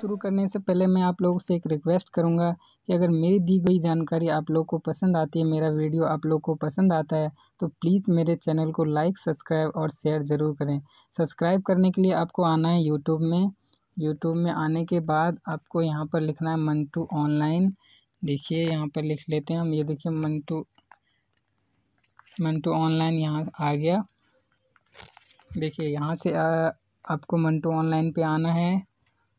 शुरू करने से पहले मैं आप लोगों से एक रिक्वेस्ट करूंगा कि अगर मेरी दी गई जानकारी आप लोग को पसंद आती है मेरा वीडियो आप लोग को पसंद आता है तो प्लीज़ मेरे चैनल को लाइक सब्सक्राइब और शेयर ज़रूर करें सब्सक्राइब करने के लिए आपको आना है यूट्यूब में यूट्यूब में आने के बाद आपको यहाँ पर लिखना है मंटू ऑनलाइन देखिए यहाँ पर लिख लेते हैं हम ये देखिए मंटू मंटू ऑनलाइन यहाँ आ गया देखिए यहाँ से आ, आपको मंटू ऑनलाइन पे आना है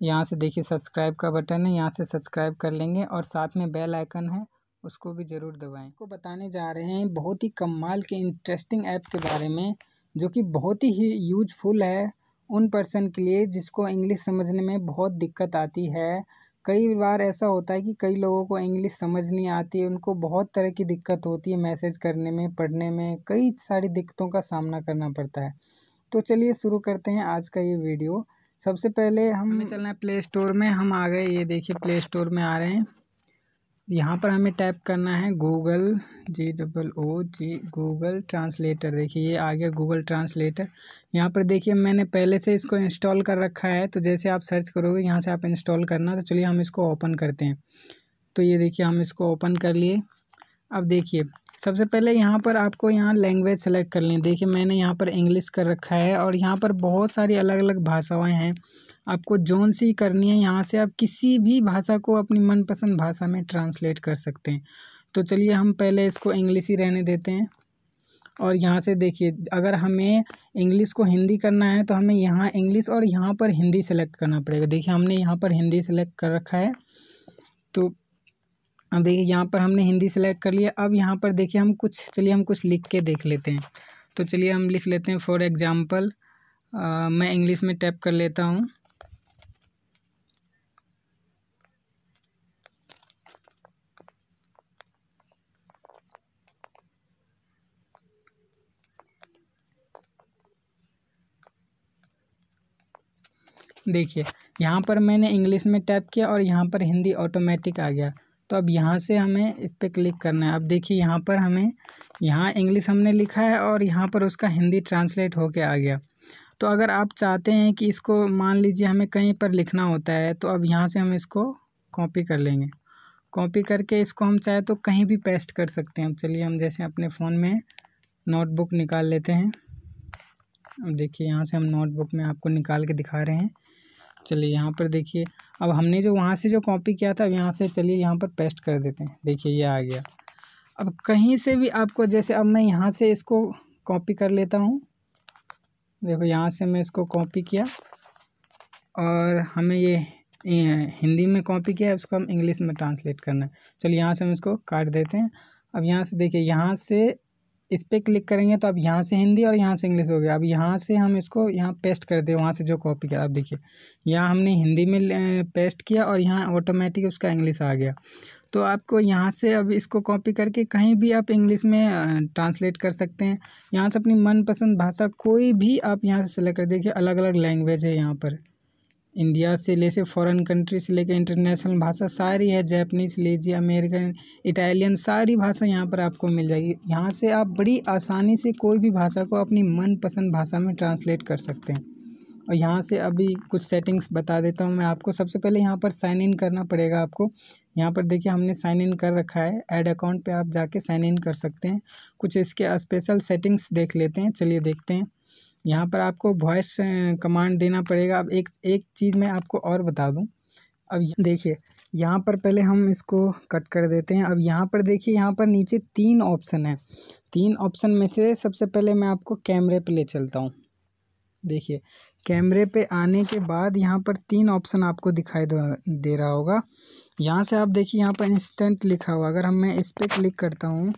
यहाँ से देखिए सब्सक्राइब का बटन है यहाँ से सब्सक्राइब कर लेंगे और साथ में बेल आइकन है उसको भी ज़रूर दबाएं को बताने जा रहे हैं बहुत ही कमाल के इंटरेस्टिंग ऐप के बारे में जो कि बहुत ही यूजफुल है उन पर्सन के लिए जिसको इंग्लिश समझने में बहुत दिक्कत आती है कई बार ऐसा होता है कि कई लोगों को इंग्लिश समझ नहीं आती है उनको बहुत तरह की दिक्कत होती है मैसेज करने में पढ़ने में कई सारी दिक्कतों का सामना करना पड़ता है तो चलिए शुरू करते हैं आज का ये वीडियो सबसे पहले हम हमें चलना है प्ले स्टोर में हम आ गए ये देखिए प्ले स्टोर में आ रहे हैं यहाँ पर हमें टाइप करना है Google G double O G Google translator देखिए ये आ गया गूगल ट्रांसलेटर यहाँ पर देखिए मैंने पहले से इसको इंस्टॉल कर रखा है तो जैसे आप सर्च करोगे यहाँ से आप इंस्टॉल करना तो चलिए हम इसको ओपन करते हैं तो ये देखिए हम इसको ओपन कर लिए अब देखिए सबसे पहले यहाँ पर आपको यहाँ लैंग्वेज सेलेक्ट कर लें देखिए मैंने यहाँ पर इंग्लिश कर रखा है और यहाँ पर बहुत सारी अलग अलग भाषाएं हैं आपको जौन सी करनी है यहाँ से आप किसी भी भाषा को अपनी मनपसंद भाषा में ट्रांसलेट कर सकते हैं तो चलिए हम पहले इसको इंग्लिश ही रहने देते हैं और यहाँ से देखिए अगर हमें इंग्लिश को हिंदी करना है तो हमें यहाँ इंग्लिश और यहाँ पर हिंदी सेलेक्ट करना पड़ेगा देखिए हमने यहाँ पर हिंदी सेलेक्ट कर रखा है अब देखिए यहाँ पर हमने हिंदी सेलेक्ट कर लिया अब यहाँ पर देखिए हम कुछ चलिए हम कुछ लिख के देख लेते हैं तो चलिए हम लिख लेते हैं फॉर एग्ज़ाम्पल मैं इंग्लिश में टाइप कर लेता हूँ देखिए यहाँ पर मैंने इंग्लिश में टाइप किया और यहाँ पर हिंदी ऑटोमेटिक आ गया तो अब यहाँ से हमें इस पर क्लिक करना है अब देखिए यहाँ पर हमें यहाँ इंग्लिश हमने लिखा है और यहाँ पर उसका हिंदी ट्रांसलेट होके आ गया तो अगर आप चाहते हैं कि इसको मान लीजिए हमें कहीं पर लिखना होता है तो अब यहाँ से हम इसको कॉपी कर लेंगे कॉपी करके इसको हम चाहे तो कहीं भी पेस्ट कर सकते हैं अब चलिए हम जैसे अपने फ़ोन में नोटबुक निकाल लेते हैं अब देखिए यहाँ से हम नोटबुक में आपको निकाल के दिखा रहे हैं चलिए यहाँ पर देखिए अब हमने जो वहाँ से जो कॉपी किया था अब यहाँ से चलिए यहाँ पर पेस्ट कर देते हैं देखिए ये आ गया अब कहीं से भी आपको जैसे अब मैं यहाँ से इसको कॉपी कर लेता हूँ देखो यहाँ से मैं इसको कॉपी किया और हमें ये हिंदी में कॉपी किया उसको हम इंग्लिश में ट्रांसलेट करना है चलिए यहाँ से हम इसको काट देते हैं अब यहाँ से देखिए यहाँ से इस पर क्लिक करेंगे तो अब यहाँ से हिंदी और यहाँ से इंग्लिश हो गया अब यहाँ से हम इसको यहाँ पेस्ट कर दें वहाँ से जो कॉपी किया अब देखिए यहाँ हमने हिंदी में पेस्ट किया और यहाँ ऑटोमेटिक उसका इंग्लिश आ गया तो आपको यहाँ से अब इसको कॉपी करके कहीं भी आप इंग्लिश में ट्रांसलेट कर सकते हैं यहाँ से अपनी मनपसंद भाषा कोई भी आप यहाँ से सेलेक्ट कर देखिए अलग अलग लैंग्वेज है यहाँ पर इंडिया से ले से फॉरेन कंट्री से लेकर इंटरनेशनल भाषा सारी है जैपनीज लीजिए अमेरिकन इटालियन सारी भाषा यहाँ पर आपको मिल जाएगी यहाँ से आप बड़ी आसानी से कोई भी भाषा को अपनी मनपसंद भाषा में ट्रांसलेट कर सकते हैं और यहाँ से अभी कुछ सेटिंग्स बता देता हूँ मैं आपको सबसे पहले यहाँ पर साइन इन करना पड़ेगा आपको यहाँ पर देखिए हमने साइन इन कर रखा है ऐड अकाउंट पे आप जाके साइन इन कर सकते हैं कुछ इसके स्पेशल सेटिंग्स देख लेते हैं चलिए देखते हैं यहाँ पर आपको वॉइस कमांड देना पड़ेगा अब एक एक चीज़ मैं आपको और बता दूँ अब देखिए यहाँ पर पहले हम इसको कट कर देते हैं अब यहाँ पर देखिए यहाँ पर नीचे तीन ऑप्शन है तीन ऑप्शन में से सबसे पहले मैं आपको कैमरे पर ले चलता हूँ देखिए कैमरे पे आने के बाद यहाँ पर तीन ऑप्शन आपको दिखाई दे रहा होगा यहाँ से आप देखिए यहाँ पर इंस्टेंट लिखा हुआ अगर हम मैं इस पर क्लिक करता हूँ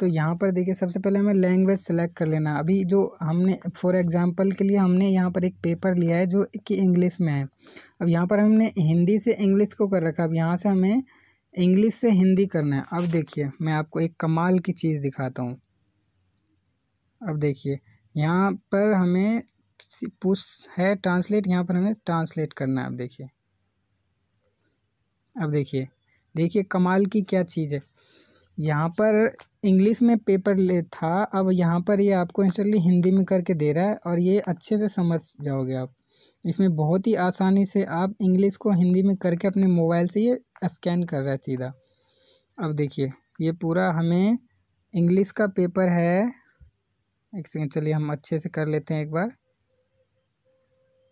तो यहाँ पर देखिए सबसे पहले हमें लैंग्वेज सेलेक्ट कर लेना अभी जो हमने फॉर एग्जांपल के लिए हमने यहाँ पर एक पेपर लिया है जो कि इंग्लिश में है अब यहाँ पर हमने हिंदी से इंग्लिश को कर रखा अब यहाँ से हमें इंग्लिश से हिंदी करना है अब देखिए मैं आपको एक कमाल की चीज़ दिखाता हूँ अब देखिए यहाँ पर हमें पुश है ट्रांसलेट यहाँ पर हमें ट्रांसलेट करना है अब देखिए अब देखिए देखिए कमाल की क्या चीज़ है यहाँ पर इंग्लिश में पेपर ले था अब यहाँ पर ये आपको इंस्टेंटली हिंदी में करके दे रहा है और ये अच्छे से समझ जाओगे आप इसमें बहुत ही आसानी से आप इंग्लिश को हिंदी में करके अपने मोबाइल से ये स्कैन कर रहा है सीधा अब देखिए ये पूरा हमें इंग्लिश का पेपर है एक सेकेंड चलिए हम अच्छे से कर लेते हैं एक बार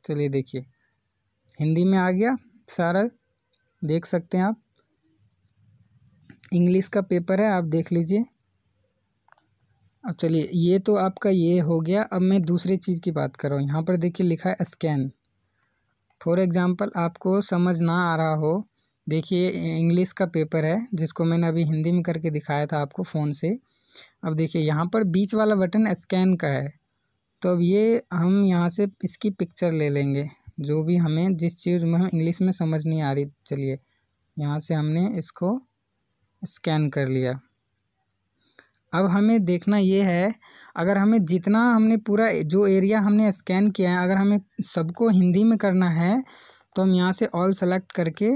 चलिए देखिए हिंदी में आ गया सारा देख सकते हैं आप इंग्लिश का पेपर है आप देख लीजिए अब चलिए ये तो आपका ये हो गया अब मैं दूसरे चीज़ की बात कर रहा हूँ यहाँ पर देखिए लिखा है स्कैन फॉर एग्ज़ाम्पल आपको समझ ना आ रहा हो देखिए इंग्लिश का पेपर है जिसको मैंने अभी हिंदी में करके दिखाया था आपको फ़ोन से अब देखिए यहाँ पर बीच वाला बटन स्कैन का है तो अब ये हम यहाँ से इसकी पिक्चर ले लेंगे जो भी हमें जिस चीज़ में हम इंग्लिश में समझ नहीं आ रही चलिए यहाँ से हमने इसको स्कैन कर लिया अब हमें देखना ये है अगर हमें जितना हमने पूरा जो एरिया हमने स्कैन किया है अगर हमें सबको हिंदी में करना है तो हम यहाँ से ऑल सेलेक्ट करके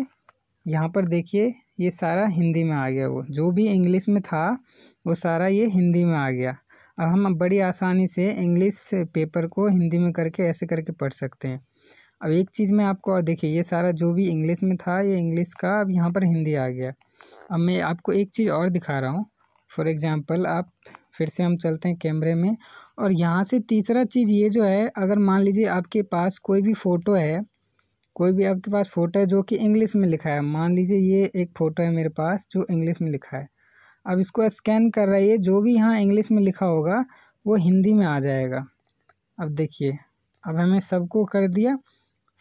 यहाँ पर देखिए ये सारा हिंदी में आ गया वो जो भी इंग्लिश में था वो सारा ये हिंदी में आ गया अब हम बड़ी आसानी से इंग्लिश पेपर को हिंदी में करके ऐसे करके पढ़ सकते हैं अब एक चीज़ में आपको और देखिए ये सारा जो भी इंग्लिश में था ये इंग्लिश का अब यहाँ पर हिंदी आ गया अब मैं आपको एक चीज़ और दिखा रहा हूँ फॉर एग्ज़ाम्पल आप फिर से हम चलते हैं कैमरे में और यहाँ से तीसरा चीज़ ये जो है अगर मान लीजिए आपके पास कोई भी फ़ोटो है कोई भी आपके पास फ़ोटो है जो कि इंग्लिश में लिखा है मान लीजिए ये एक फ़ोटो है मेरे पास जो इंग्लिश में लिखा है अब इसको स्कैन कर रही है जो भी यहाँ इंग्लिश में लिखा होगा वो हिंदी में आ जाएगा अब देखिए अब हमें सबको कर दिया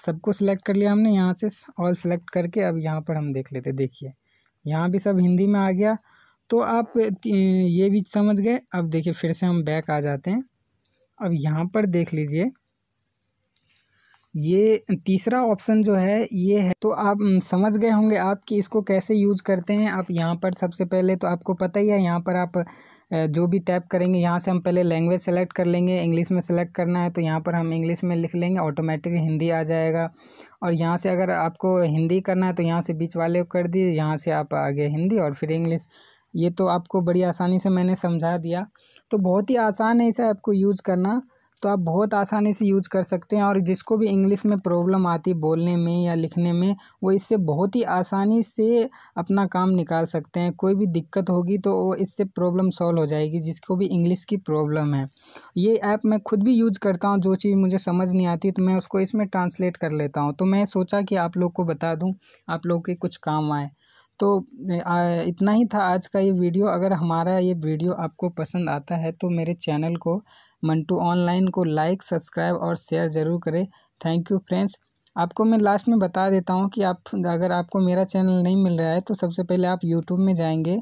सबको सिलेक्ट कर लिया हमने यहाँ से ऑल सेलेक्ट करके अब यहाँ पर हम देख लेते देखिए यहाँ भी सब हिंदी में आ गया तो आप ये भी समझ गए अब देखिए फिर से हम बैक आ जाते हैं अब यहाँ पर देख लीजिए ये तीसरा ऑप्शन जो है ये है तो आप समझ गए होंगे आप कि इसको कैसे यूज करते हैं आप यहाँ पर सबसे पहले तो आपको पता ही है यहाँ पर आप जो भी टैप करेंगे यहाँ से हम पहले लैंग्वेज सेलेक्ट कर लेंगे इंग्लिश में सेलेक्ट करना है तो यहाँ पर हम इंग्लिश में लिख लेंगे ऑटोमेटिक हिंदी आ जाएगा और यहाँ से अगर आपको हिंदी करना है तो यहाँ से बीच वाले को कर दिए यहाँ से आप आगे हिंदी और फिर इंग्लिश ये तो आपको बड़ी आसानी से मैंने समझा दिया तो बहुत ही आसान है इसे आपको यूज करना तो आप बहुत आसानी से यूज कर सकते हैं और जिसको भी इंग्लिश में प्रॉब्लम आती बोलने में या लिखने में वो इससे बहुत ही आसानी से अपना काम निकाल सकते हैं कोई भी दिक्कत होगी तो वो इससे प्रॉब्लम सॉल्व हो जाएगी जिसको भी इंग्लिश की प्रॉब्लम है ये ऐप मैं खुद भी यूज करता हूँ जो चीज़ मुझे समझ नहीं आती तो मैं उसको इसमें ट्रांसलेट कर लेता हूँ तो मैं सोचा कि आप लोग को बता दूँ आप लोग के कुछ काम आए तो इतना ही था आज का ये वीडियो अगर हमारा ये वीडियो आपको पसंद आता है तो मेरे चैनल को मंटू ऑनलाइन को लाइक सब्सक्राइब और शेयर ज़रूर करें थैंक यू फ्रेंड्स आपको मैं लास्ट में बता देता हूँ कि आप अगर आपको मेरा चैनल नहीं मिल रहा है तो सबसे पहले आप यूट्यूब में जाएंगे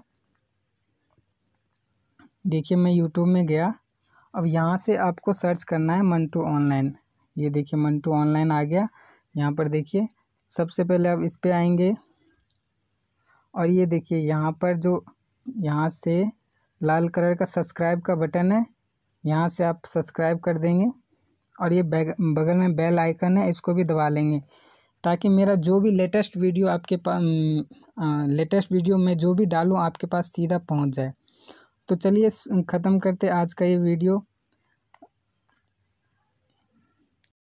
देखिए मैं यूट्यूब में गया अब यहाँ से आपको सर्च करना है मंटू ऑनलाइन ये देखिए मंटू ऑनलाइन आ गया यहाँ पर देखिए सबसे पहले आप इस पर आएंगे और ये देखिए यहाँ पर जो यहाँ से लाल कलर का सब्सक्राइब का बटन है यहाँ से आप सब्सक्राइब कर देंगे और ये बगल में बेल आइकन है इसको भी दबा लेंगे ताकि मेरा जो भी लेटेस्ट वीडियो आपके पास लेटेस्ट वीडियो में जो भी डालूँ आपके पास सीधा पहुँच जाए तो चलिए ख़त्म करते आज का ये वीडियो